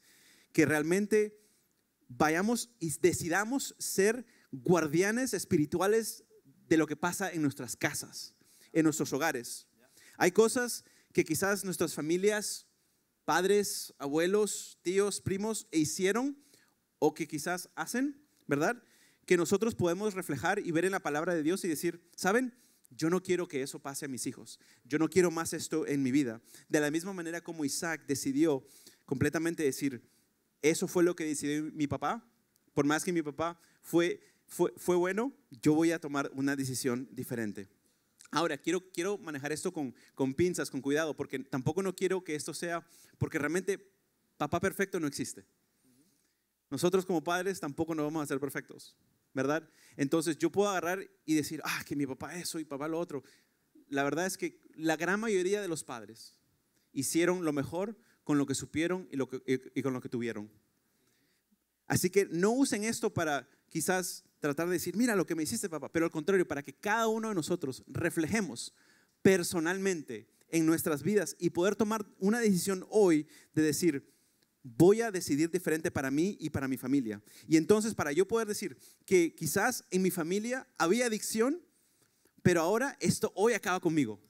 que realmente vayamos y decidamos ser guardianes espirituales de lo que pasa en nuestras casas, en nuestros hogares. Hay cosas que quizás nuestras familias, padres, abuelos, tíos, primos e hicieron o que quizás hacen, ¿verdad? Que nosotros podemos reflejar y ver en la palabra de Dios y decir, ¿saben? Yo no quiero que eso pase a mis hijos. Yo no quiero más esto en mi vida. De la misma manera como Isaac decidió completamente decir, eso fue lo que decidió mi papá. Por más que mi papá fue, fue, fue bueno, yo voy a tomar una decisión diferente. Ahora, quiero, quiero manejar esto con, con pinzas, con cuidado, porque tampoco no quiero que esto sea, porque realmente papá perfecto no existe. Nosotros como padres tampoco nos vamos a ser perfectos, ¿verdad? Entonces yo puedo agarrar y decir, ah, que mi papá eso y papá lo otro. La verdad es que la gran mayoría de los padres hicieron lo mejor con lo que supieron y, lo que, y con lo que tuvieron. Así que no usen esto para quizás tratar de decir, mira lo que me hiciste, papá, pero al contrario, para que cada uno de nosotros reflejemos personalmente en nuestras vidas y poder tomar una decisión hoy de decir, voy a decidir diferente para mí y para mi familia. Y entonces para yo poder decir que quizás en mi familia había adicción, pero ahora esto hoy acaba conmigo.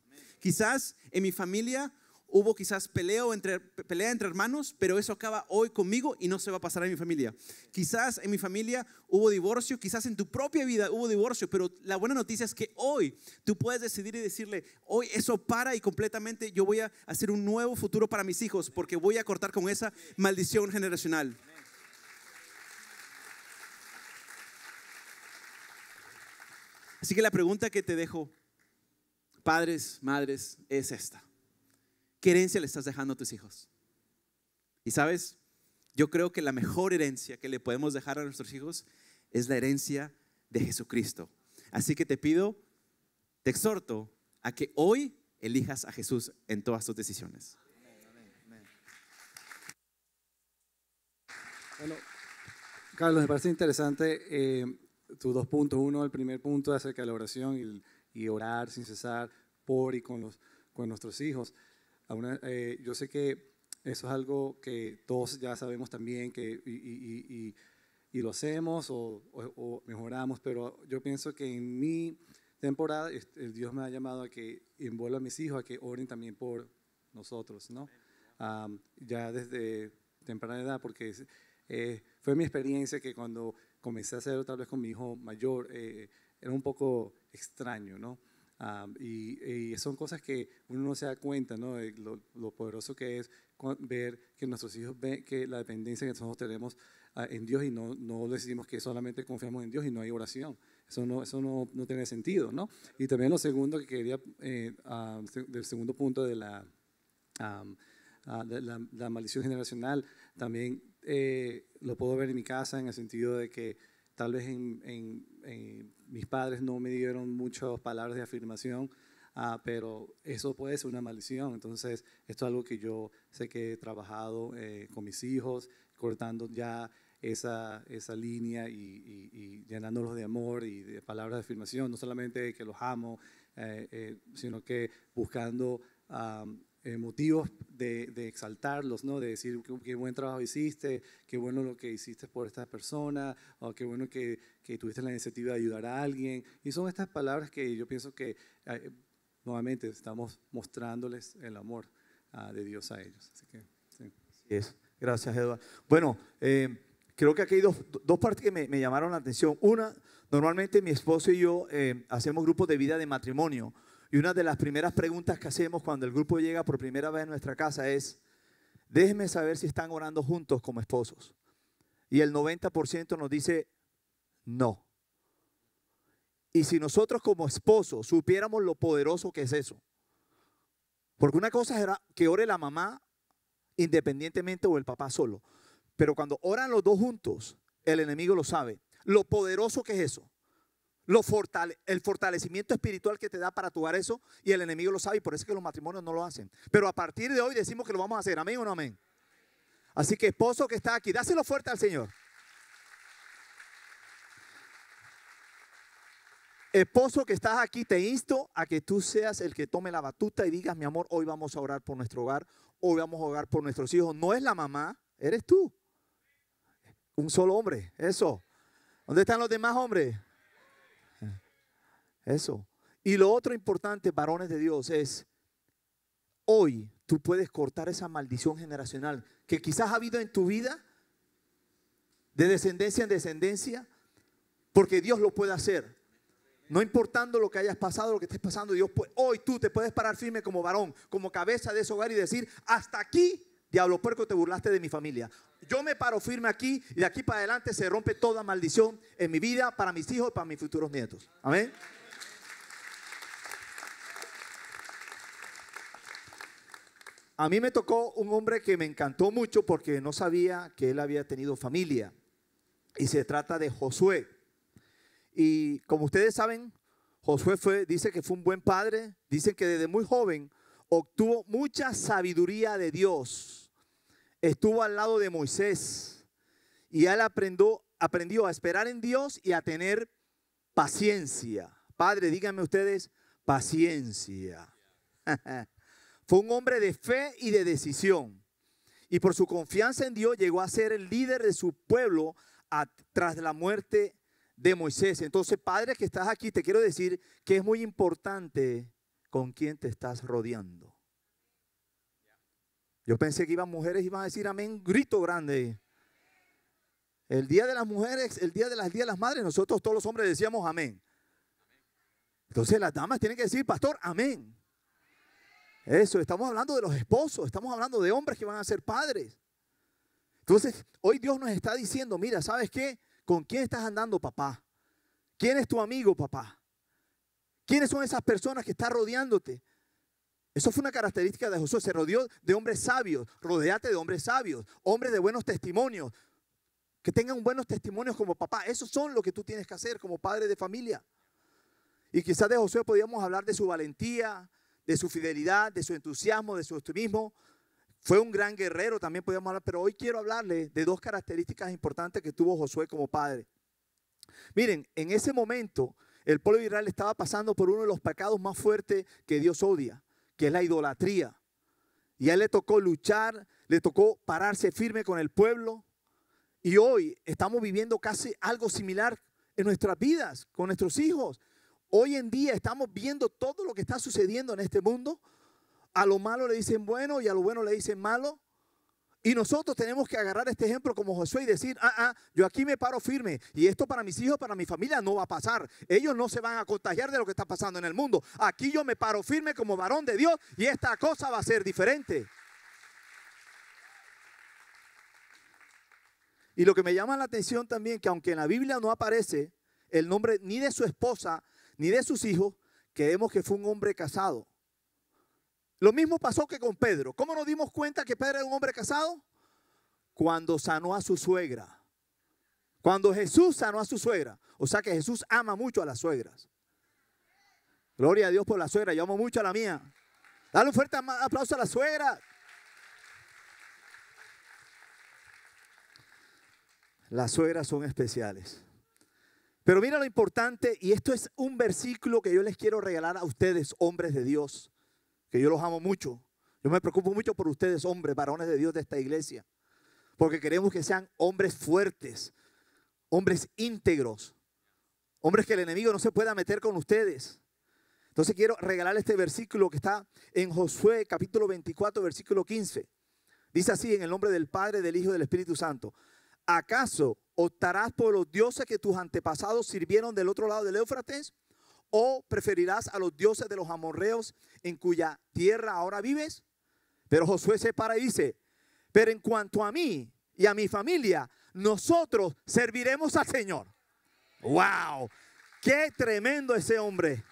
Quizás en mi familia hubo quizás pelea entre, pelea entre hermanos, pero eso acaba hoy conmigo y no se va a pasar a mi familia. Quizás en mi familia hubo divorcio, quizás en tu propia vida hubo divorcio, pero la buena noticia es que hoy tú puedes decidir y decirle, hoy eso para y completamente yo voy a hacer un nuevo futuro para mis hijos porque voy a cortar con esa maldición generacional. Así que la pregunta que te dejo, padres, madres, es esta. ¿Qué herencia le estás dejando a tus hijos? Y sabes, yo creo que la mejor herencia que le podemos dejar a nuestros hijos es la herencia de Jesucristo. Así que te pido, te exhorto a que hoy elijas a Jesús en todas tus decisiones. Bueno, Carlos, me parece interesante eh, tus dos puntos. Uno, el primer punto acerca de la oración y, y orar sin cesar por y con, los, con nuestros hijos. Eh, yo sé que eso es algo que todos ya sabemos también que, y, lo hacemos o, mejoramos, pero yo pienso que en mi temporada este, el Dios me ha llamado a que envuelva a mis hijos, a que oren también por nosotros, ¿no? ya desde temprana edad, porque eh, fue mi experiencia que cuando comencé a hacerlo tal vez con mi hijo mayor, eh, era un poco extraño, ¿no? Ah, y, son cosas que uno no se da cuenta, ¿no? De lo, poderoso que es ver que nuestros hijos ven que la dependencia que nosotros tenemos ah, en Dios y no, no decimos que solamente confiamos en Dios y no hay oración. Eso no, eso no, no tiene sentido, ¿no? Y también lo segundo que quería, eh, ah, del segundo punto de la, la, maldición generacional, también eh, lo puedo ver en mi casa en el sentido de que tal vez en eh, mis padres no me dieron muchas palabras de afirmación, ah, pero eso puede ser una maldición. Entonces, esto es algo que yo sé que he trabajado eh, con mis hijos, cortando ya esa, línea y, llenándolos de amor y de palabras de afirmación, no solamente que los amo, eh, sino que buscando... Eh, motivos de, exaltarlos, ¿no? de decir qué, buen trabajo hiciste, qué bueno lo que hiciste por esta persona, o qué bueno que, tuviste la iniciativa de ayudar a alguien. Y son estas palabras que yo pienso que eh, nuevamente estamos mostrándoles el amor ah, de Dios a ellos. Así que, sí. es. Gracias, Eduardo. Bueno, eh, creo que aquí hay dos, dos partes que me, me, llamaron la atención. Una, normalmente mi esposo y yo hacemos grupos de vida de matrimonio. Y una de las primeras preguntas que hacemos cuando el grupo llega por primera vez a nuestra casa es, déjenme saber si están orando juntos como esposos. Y el 90% nos dice, no. Y si nosotros como esposos supiéramos lo poderoso que es eso, porque una cosa será que ore la mamá independientemente o el papá solo, pero cuando oran los dos juntos, el enemigo lo sabe, lo poderoso que es eso. Lo el fortalecimiento espiritual que te da para tuar eso y el enemigo lo sabe y por eso es que los matrimonios no lo hacen. Pero a partir de hoy decimos que lo vamos a hacer, amén o no amén. Así que esposo que está aquí, dáselo fuerte al Señor. Esposo que estás aquí, te insto a que tú seas el que tome la batuta y digas, mi amor, hoy vamos a orar por nuestro hogar, hoy vamos a orar por nuestros hijos. No es la mamá, eres tú. Un solo hombre, eso. ¿Dónde están los demás hombres? Eso. Y lo otro importante, varones de Dios, es hoy tú puedes cortar esa maldición generacional que quizás ha habido en tu vida, de descendencia en descendencia, porque Dios lo puede hacer. No importando lo que hayas pasado, lo que estés pasando, Dios hoy tú te puedes parar firme como varón, como cabeza de ese hogar y decir, hasta aquí, diablo puerco, te burlaste de mi familia. Yo me paro firme aquí y de aquí para adelante se rompe toda maldición en mi vida, para mis hijos y para mis futuros nietos. Amén. A mí me tocó un hombre que me encantó mucho porque no sabía que él había tenido familia. Y se trata de Josué. Y como ustedes saben, Josué fue, dice que fue un buen padre. Dicen que desde muy joven obtuvo mucha sabiduría de Dios. Estuvo al lado de Moisés. Y él aprendió, aprendió a esperar en Dios y a tener paciencia. Padre, díganme ustedes, paciencia. Fue un hombre de fe y de decisión. Y por su confianza en Dios llegó a ser el líder de su pueblo tras la muerte de Moisés. Entonces, padre que estás aquí, te quiero decir que es muy importante con quién te estás rodeando. Yo pensé que iban mujeres y iban a decir amén, grito grande. El día de las mujeres, el día de las, el día de las madres, nosotros todos los hombres decíamos amén. Entonces las damas tienen que decir, pastor, amén. Eso, estamos hablando de los esposos, estamos hablando de hombres que van a ser padres. Entonces, hoy Dios nos está diciendo, mira, ¿sabes qué? ¿Con quién estás andando, papá? ¿Quién es tu amigo, papá? ¿Quiénes son esas personas que están rodeándote? Eso fue una característica de Josué. Se rodeó de hombres sabios. Rodeate de hombres sabios. Hombres de buenos testimonios. Que tengan buenos testimonios como papá. Eso son lo que tú tienes que hacer como padre de familia. Y quizás de Josué podíamos hablar de su valentía, de su fidelidad, de su entusiasmo, de su optimismo. Fue un gran guerrero, también podríamos hablar, pero hoy quiero hablarle de dos características importantes que tuvo Josué como padre. Miren, en ese momento el pueblo de Israel estaba pasando por uno de los pecados más fuertes que Dios odia, que es la idolatría. Y a él le tocó luchar, le tocó pararse firme con el pueblo. Y hoy estamos viviendo casi algo similar en nuestras vidas, con nuestros hijos. Hoy en día estamos viendo todo lo que está sucediendo en este mundo. A lo malo le dicen bueno y a lo bueno le dicen malo. Y nosotros tenemos que agarrar este ejemplo como Josué y decir, ah, ah, yo aquí me paro firme y esto para mis hijos, para mi familia no va a pasar. Ellos no se van a contagiar de lo que está pasando en el mundo. Aquí yo me paro firme como varón de Dios y esta cosa va a ser diferente. Y lo que me llama la atención también, que aunque en la Biblia no aparece el nombre ni de su esposa ni de sus hijos, que que fue un hombre casado. Lo mismo pasó que con Pedro. ¿Cómo nos dimos cuenta que Pedro era un hombre casado? Cuando sanó a su suegra. Cuando Jesús sanó a su suegra. O sea que Jesús ama mucho a las suegras. Gloria a Dios por la suegra. Yo amo mucho a la mía. Dale un fuerte aplauso a la suegra. Las suegras son especiales. Pero mira lo importante, y esto es un versículo que yo les quiero regalar a ustedes, hombres de Dios, que yo los amo mucho. Yo me preocupo mucho por ustedes, hombres, varones de Dios de esta iglesia, porque queremos que sean hombres fuertes, hombres íntegros, hombres que el enemigo no se pueda meter con ustedes. Entonces quiero regalar este versículo que está en Josué capítulo 24, versículo 15. Dice así, en el nombre del Padre, del Hijo y del Espíritu Santo. ¿Acaso ¿Optarás por los dioses que tus antepasados sirvieron del otro lado del Éufrates? ¿O preferirás a los dioses de los amorreos en cuya tierra ahora vives? Pero Josué se para y dice, pero en cuanto a mí y a mi familia, nosotros serviremos al Señor. ¡Wow! ¡Qué tremendo ese hombre!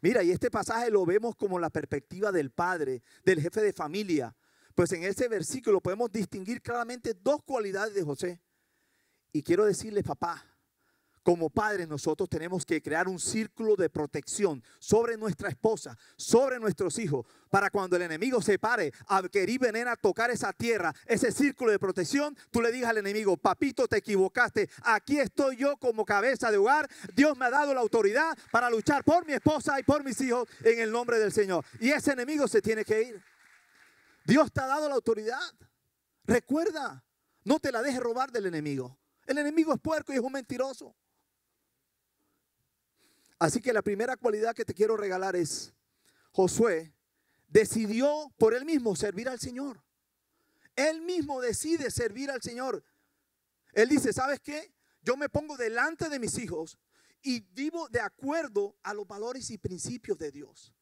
Mira, y este pasaje lo vemos como la perspectiva del padre, del jefe de familia, pues en ese versículo podemos distinguir claramente dos cualidades de José. Y quiero decirle, papá, como padres nosotros tenemos que crear un círculo de protección sobre nuestra esposa, sobre nuestros hijos, para cuando el enemigo se pare a querer venir a tocar esa tierra, ese círculo de protección, tú le digas al enemigo, papito, te equivocaste, aquí estoy yo como cabeza de hogar, Dios me ha dado la autoridad para luchar por mi esposa y por mis hijos en el nombre del Señor. Y ese enemigo se tiene que ir. Dios te ha dado la autoridad. Recuerda, no te la dejes robar del enemigo. El enemigo es puerco y es un mentiroso. Así que la primera cualidad que te quiero regalar es, Josué decidió por él mismo servir al Señor. Él mismo decide servir al Señor. Él dice, ¿sabes qué? Yo me pongo delante de mis hijos y vivo de acuerdo a los valores y principios de Dios.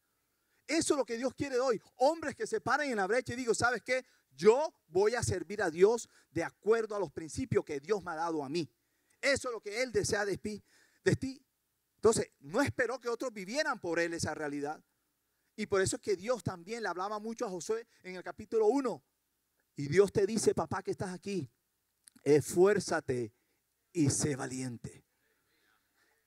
Eso es lo que Dios quiere hoy. Hombres que se paren en la brecha y digo, ¿sabes qué? Yo voy a servir a Dios de acuerdo a los principios que Dios me ha dado a mí. Eso es lo que Él desea de ti. De ti. Entonces, no esperó que otros vivieran por Él esa realidad. Y por eso es que Dios también le hablaba mucho a Josué en el capítulo 1. Y Dios te dice, papá, que estás aquí, esfuérzate y sé valiente.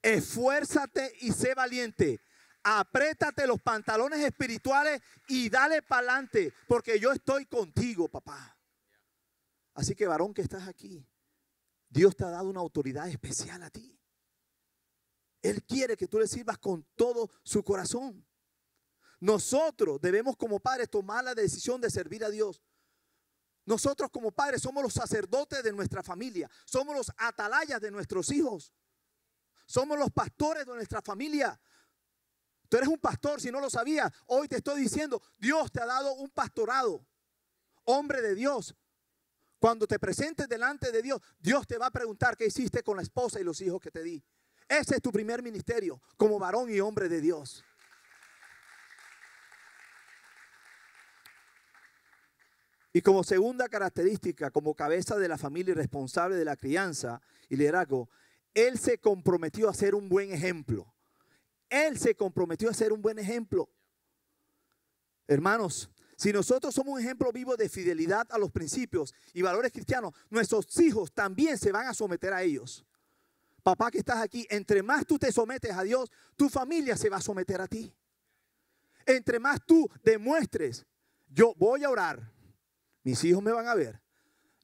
Esfuérzate y sé valiente apriétate los pantalones espirituales y dale para adelante, porque yo estoy contigo, papá. Así que varón que estás aquí, Dios te ha dado una autoridad especial a ti. Él quiere que tú le sirvas con todo su corazón. Nosotros debemos como padres tomar la decisión de servir a Dios. Nosotros como padres somos los sacerdotes de nuestra familia, somos los atalayas de nuestros hijos, somos los pastores de nuestra familia, Tú eres un pastor, si no lo sabías, hoy te estoy diciendo, Dios te ha dado un pastorado, hombre de Dios. Cuando te presentes delante de Dios, Dios te va a preguntar qué hiciste con la esposa y los hijos que te di. Ese es tu primer ministerio como varón y hombre de Dios. Y como segunda característica, como cabeza de la familia y responsable de la crianza y liderazgo, él se comprometió a ser un buen ejemplo. Él se comprometió a ser un buen ejemplo. Hermanos, si nosotros somos un ejemplo vivo de fidelidad a los principios y valores cristianos, nuestros hijos también se van a someter a ellos. Papá que estás aquí, entre más tú te sometes a Dios, tu familia se va a someter a ti. Entre más tú demuestres, yo voy a orar, mis hijos me van a ver.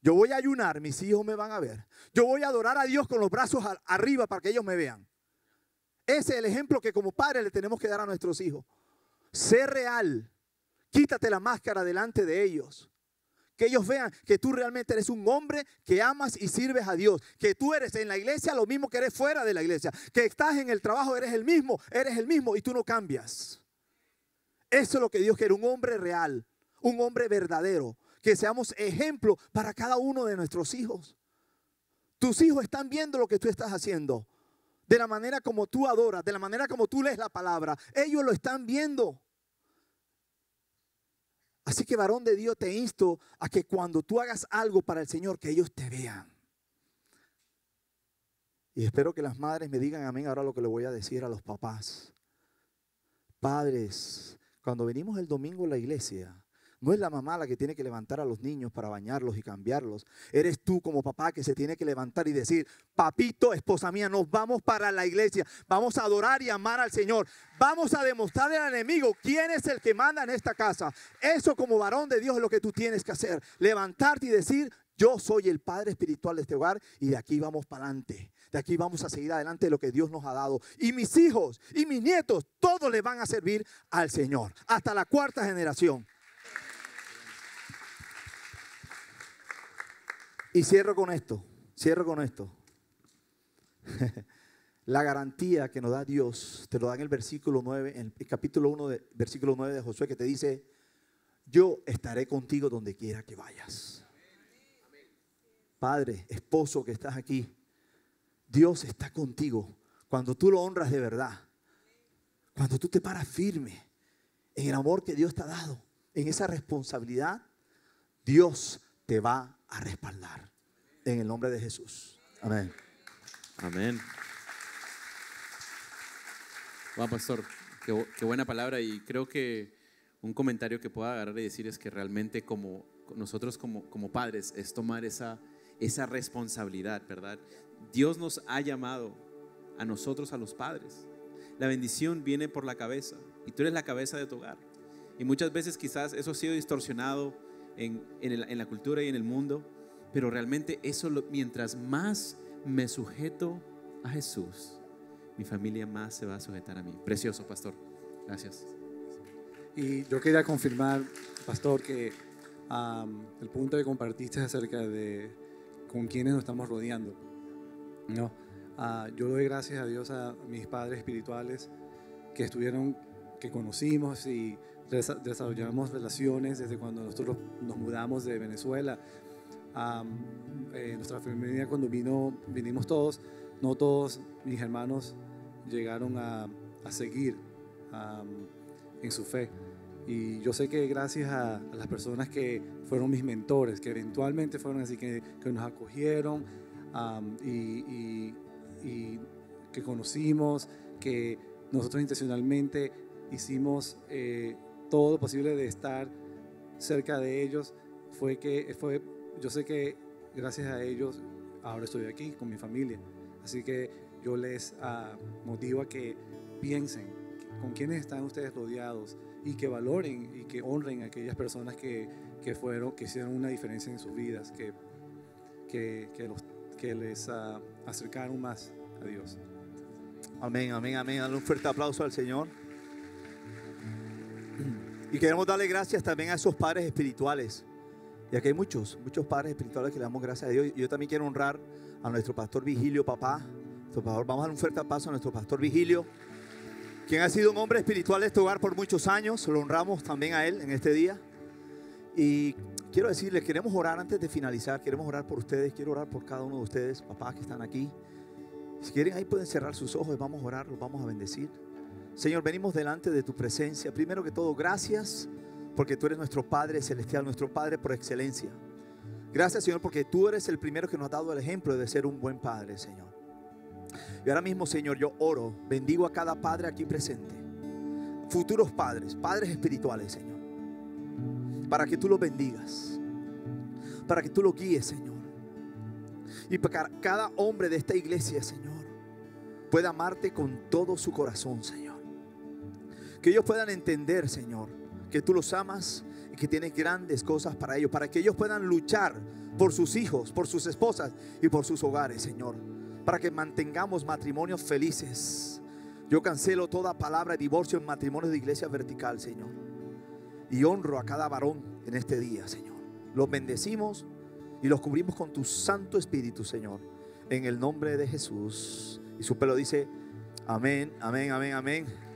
Yo voy a ayunar, mis hijos me van a ver. Yo voy a adorar a Dios con los brazos arriba para que ellos me vean. Ese es el ejemplo que como padre le tenemos que dar a nuestros hijos. Sé real. Quítate la máscara delante de ellos. Que ellos vean que tú realmente eres un hombre que amas y sirves a Dios. Que tú eres en la iglesia lo mismo que eres fuera de la iglesia. Que estás en el trabajo, eres el mismo, eres el mismo y tú no cambias. Eso es lo que Dios quiere, un hombre real, un hombre verdadero. Que seamos ejemplo para cada uno de nuestros hijos. Tus hijos están viendo lo que tú estás haciendo de la manera como tú adoras, de la manera como tú lees la palabra. Ellos lo están viendo. Así que varón de Dios, te insto a que cuando tú hagas algo para el Señor, que ellos te vean. Y espero que las madres me digan amén ahora lo que le voy a decir a los papás. Padres, cuando venimos el domingo a la iglesia, no es la mamá la que tiene que levantar a los niños para bañarlos y cambiarlos. Eres tú como papá que se tiene que levantar y decir, papito, esposa mía, nos vamos para la iglesia, vamos a adorar y amar al Señor. Vamos a demostrarle al enemigo quién es el que manda en esta casa. Eso como varón de Dios es lo que tú tienes que hacer. Levantarte y decir, yo soy el padre espiritual de este hogar y de aquí vamos para adelante. De aquí vamos a seguir adelante lo que Dios nos ha dado. Y mis hijos y mis nietos, todos le van a servir al Señor. Hasta la cuarta generación. Y cierro con esto, cierro con esto. La garantía que nos da Dios, te lo da en el versículo 9, en el capítulo 1, de, versículo 9 de Josué, que te dice, yo estaré contigo donde quiera que vayas. Padre, esposo que estás aquí, Dios está contigo cuando tú lo honras de verdad, cuando tú te paras firme en el amor que Dios te ha dado, en esa responsabilidad, Dios te va a respaldar. En el nombre de Jesús. Amén. Amén. Bueno, pastor, qué, buena palabra y creo que un comentario que puedo agarrar y decir es que realmente como nosotros como, como padres es tomar esa, esa responsabilidad, ¿verdad? Dios nos ha llamado a nosotros, a los padres. La bendición viene por la cabeza y tú eres la cabeza de tu hogar. Y muchas veces quizás eso ha sido distorsionado en, en, la cultura y en el mundo, pero realmente eso, mientras más me sujeto a Jesús, mi familia más se va a sujetar a mí. Precioso, pastor. Gracias. Y yo quería confirmar, pastor, que el punto que compartiste acerca de con quienes nos estamos rodeando. No, ah, yo doy gracias a Dios a mis padres espirituales que estuvieron, que conocimos y desarrollamos relaciones desde cuando nosotros nos mudamos de Venezuela. Eh, nuestra familia cuando vino, vinimos todos, no todos mis hermanos llegaron a, a seguir en su fe. Y yo sé que gracias a, las personas que fueron mis mentores, que eventualmente fueron así, que, que nos acogieron y, y, que conocimos, que nosotros intencionalmente hicimos eh, todo posible de estar cerca de ellos. Fue que fue, yo sé que gracias a ellos ahora estoy aquí con mi familia. Así que yo les ah, motivo a que piensen con quiénes están ustedes rodeados y que valoren y que honren a aquellas personas que, que fueron, que hicieron una diferencia en sus vidas, que, que, que les ah, acercaron más a Dios. Amén, amén, amén. Dale un fuerte aplauso al Señor. Y queremos darle gracias también a esos padres espirituales. Y aquí hay muchos, muchos padres espirituales que le damos gracias a Dios. Y yo también quiero honrar a nuestro pastor Vigilio, papá. Vamos a dar un fuerte paso a nuestro pastor Vigilio, quien ha sido un hombre espiritual de este hogar por muchos años. Lo honramos también a él en este día. Y quiero decirles, queremos orar antes de finalizar, queremos orar por ustedes, quiero orar por cada uno de ustedes, papás que están aquí. Si quieren ahí pueden cerrar sus ojos, y vamos a orar, los vamos a bendecir. Señor, venimos delante de tu presencia. Primero que todo, gracias porque tú eres nuestro Padre Celestial, nuestro Padre por excelencia. Gracias, Señor, porque tú eres el primero que nos ha dado el ejemplo de ser un buen Padre, Señor. Y ahora mismo, Señor, yo oro, bendigo a cada Padre aquí presente. Futuros padres, padres espirituales, Señor. Para que tú los bendigas. Para que tú los guíes, Señor. Y para que cada hombre de esta iglesia, Señor, pueda amarte con todo su corazón, Señor que ellos puedan entender, Señor, que tú los amas y que tienes grandes cosas para ellos, para que ellos puedan luchar por sus hijos, por sus esposas y por sus hogares, Señor. Para que mantengamos matrimonios felices. Yo cancelo toda palabra de divorcio en matrimonios de iglesia vertical, Señor. Y honro a cada varón en este día, Señor. Los bendecimos y los cubrimos con tu Santo Espíritu, Señor. En el nombre de Jesús. Y su pelo dice, amén, amén, amén, amén.